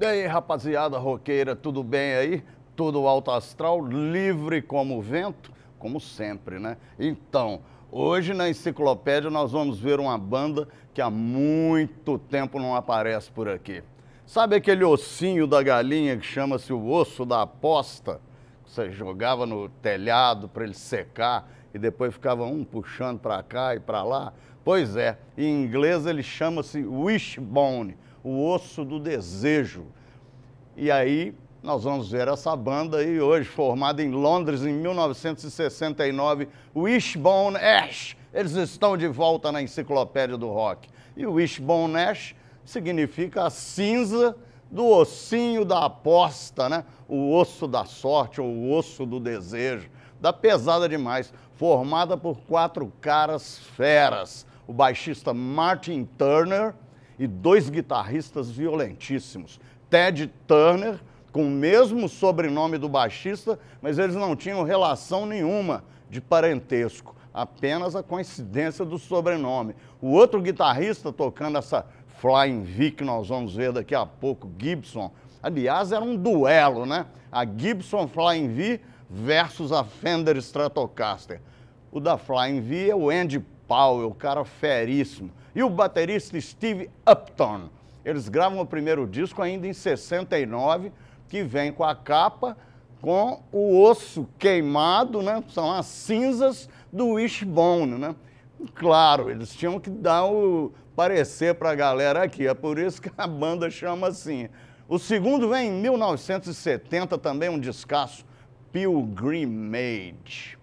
E aí, rapaziada roqueira, tudo bem aí? Tudo alto astral, livre como o vento, como sempre, né? Então, hoje na enciclopédia nós vamos ver uma banda que há muito tempo não aparece por aqui. Sabe aquele ossinho da galinha que chama-se o osso da aposta? Que você jogava no telhado para ele secar e depois ficava um puxando para cá e para lá? Pois é, em inglês ele chama-se wishbone o osso do desejo. E aí nós vamos ver essa banda aí hoje, formada em Londres em 1969, Wishbone Ash. Eles estão de volta na enciclopédia do rock. E Wishbone Ash significa a cinza do ossinho da aposta, né? O osso da sorte ou o osso do desejo. Da pesada demais, formada por quatro caras feras. O baixista Martin Turner, e dois guitarristas violentíssimos. Ted Turner, com o mesmo sobrenome do baixista, mas eles não tinham relação nenhuma de parentesco, apenas a coincidência do sobrenome. O outro guitarrista tocando essa Flying V que nós vamos ver daqui a pouco, Gibson. Aliás, era um duelo, né? A Gibson Flying V versus a Fender Stratocaster. O da Flying V é o Andy o é cara feríssimo, e o baterista Steve Upton. Eles gravam o primeiro disco ainda em 69, que vem com a capa com o osso queimado, né? São as cinzas do Wishbone, né? Claro, eles tinham que dar o parecer para a galera aqui, é por isso que a banda chama assim. O segundo vem em 1970, também um descasso, Pilgrimage.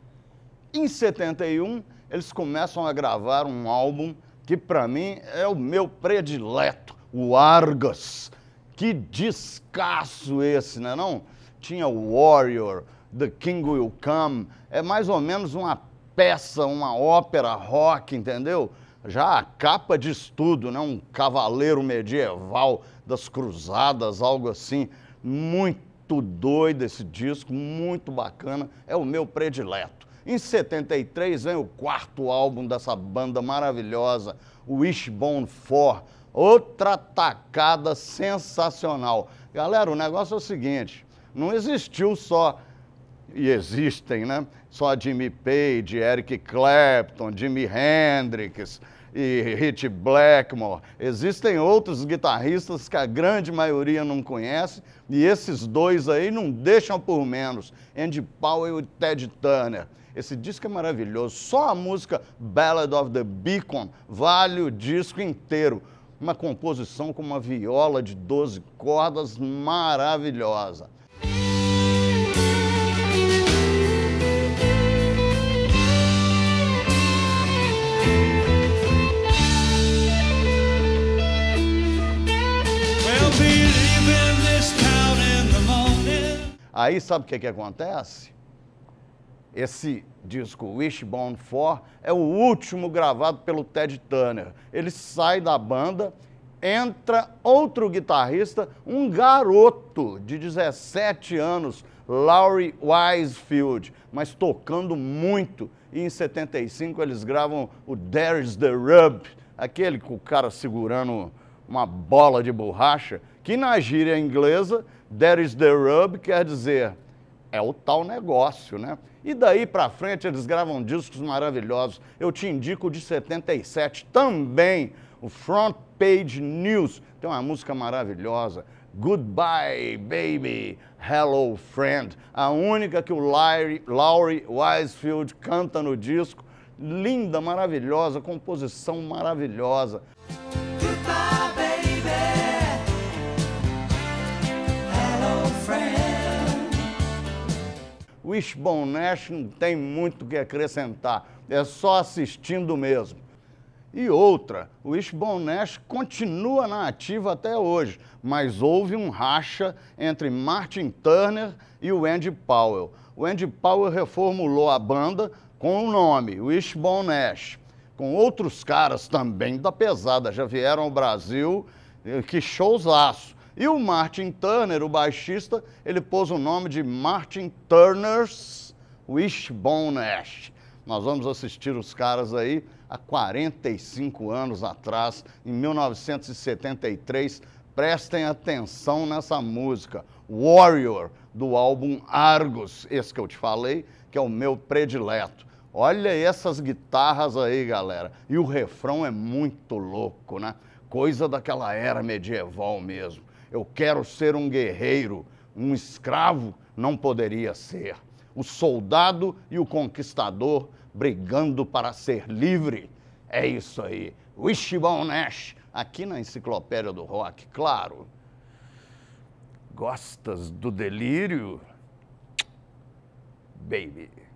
Em 71, eles começam a gravar um álbum que para mim é o meu predileto, o Argus. Que descasso esse, né não? Tinha Warrior, The King Will Come, é mais ou menos uma peça, uma ópera rock, entendeu? Já a capa de estudo, né? um cavaleiro medieval das cruzadas, algo assim. Muito doido esse disco, muito bacana, é o meu predileto. Em 73 vem o quarto álbum dessa banda maravilhosa, Wishbone 4. Outra tacada sensacional. Galera, o negócio é o seguinte: não existiu só e existem, né? Só Jimmy Page, Eric Clapton, Jimi Hendrix e Rich Blackmore. Existem outros guitarristas que a grande maioria não conhece e esses dois aí não deixam por menos, Andy Powell e Ted Turner. Esse disco é maravilhoso. Só a música Ballad of the Beacon vale o disco inteiro. Uma composição com uma viola de 12 cordas maravilhosa. Aí sabe o que, que acontece? Esse disco Wishbone 4 é o último gravado pelo Ted Turner. Ele sai da banda, entra outro guitarrista, um garoto de 17 anos, Laurie Wisefield, mas tocando muito. E em 75 eles gravam o There's the Rub, aquele com o cara segurando uma bola de borracha, que na gíria inglesa, There's the Rub quer dizer é o tal negócio, né? E daí para frente eles gravam discos maravilhosos. Eu te indico o de 77 também, o Front Page News. Tem uma música maravilhosa, Goodbye Baby, Hello Friend, a única que o Larry, Wisefield canta no disco. Linda, maravilhosa, composição maravilhosa. Goodbye, baby. O Ishbon Nash não tem muito o que acrescentar, é só assistindo mesmo. E outra, o Ishbon Nash continua na ativa até hoje, mas houve um racha entre Martin Turner e o Andy Powell. O Andy Powell reformulou a banda com o nome, o Ishbon Nash, com outros caras também da pesada, já vieram ao Brasil, eh, que showzaço. E o Martin Turner, o baixista, ele pôs o nome de Martin Turner's Wishbone Ash. Nós vamos assistir os caras aí há 45 anos atrás, em 1973. Prestem atenção nessa música, Warrior, do álbum Argos, esse que eu te falei, que é o meu predileto. Olha essas guitarras aí, galera. E o refrão é muito louco, né? Coisa daquela era medieval mesmo. Eu quero ser um guerreiro. Um escravo não poderia ser. O soldado e o conquistador brigando para ser livre. É isso aí. Wishbone Nash, aqui na Enciclopédia do Rock, claro. Gostas do delírio? Baby.